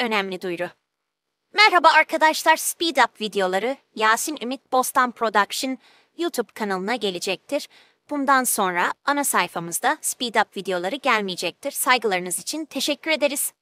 önemli duyuru. Merhaba arkadaşlar, Speed Up videoları Yasin Ümit Bostan Production YouTube kanalına gelecektir. Bundan sonra ana sayfamızda Speed Up videoları gelmeyecektir. Saygılarınız için teşekkür ederiz.